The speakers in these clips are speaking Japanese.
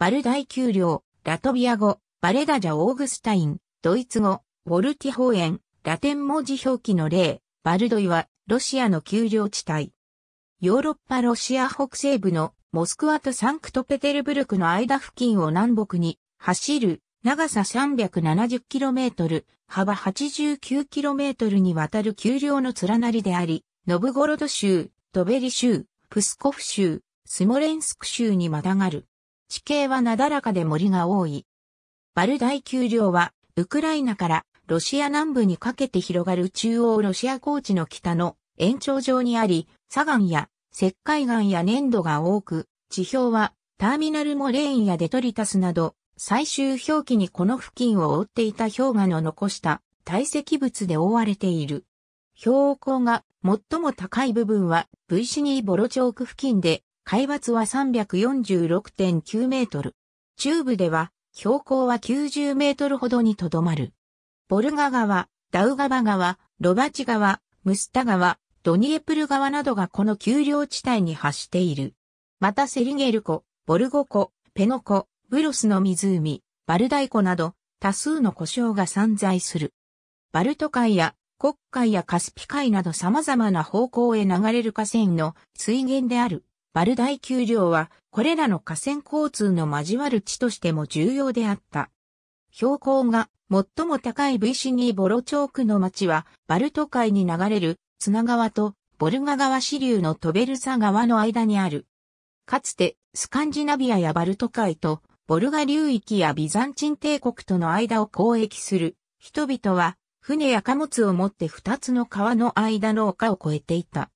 バル大丘陵、ラトビア語、バレダジャ・オーグスタイン、ドイツ語、ウォルティホーエン、ラテン文字表記の例、バルドイは、ロシアの丘陵地帯。ヨーロッパロシア北西部のモスクワとサンクトペテルブルクの間付近を南北に走る長さ 370km、幅 89km にわたる丘陵の連なりであり、ノブゴロド州、トベリ州、プスコフ州、スモレンスク州にまたがる。地形はなだらかで森が多い。バル大丘陵は、ウクライナからロシア南部にかけて広がる中央ロシア高地の北の延長上にあり、砂岩や石灰岩や粘土が多く、地表はターミナルモレーンやデトリタスなど、最終表記にこの付近を覆っていた氷河の残した堆積物で覆われている。標高が最も高い部分は V シニーボロチョーク付近で海抜は346.9メートル。中部では標高は90メートルほどにとどまる。ボルガ川、ダウガバ川、ロバチ川、ムスタ川、ドニエプル川などがこの丘陵地帯に発している。またセリゲル湖、ボルゴ湖、ペノ湖、ブロスの湖、バルダイ湖など多数の湖沼が散在する。バルト海や黒海やカスピ海など様々な方向へ流れる河川の水源である。バル大丘陵は、これらの河川交通の交わる地としても重要であった。標高が最も高い v ニーボロチョークの町は、バルト海に流れる綱川とボルガ川支流のトベルサ川の間にある。かつて、スカンジナビアやバルト海と、ボルガ流域やビザンチン帝国との間を交易する人々は、船や貨物を持って二つの川の間の丘を越えていた。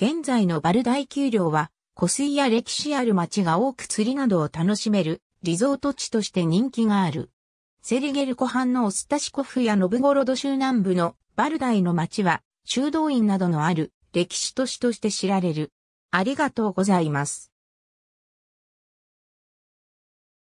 現在のバル大丘陵は、湖水や歴史ある町が多く釣りなどを楽しめるリゾート地として人気がある。セリゲル湖畔のオスタシコフやノブゴロド州南部のバルダイの町は修道院などのある歴史都市として知られる。ありがとうございます。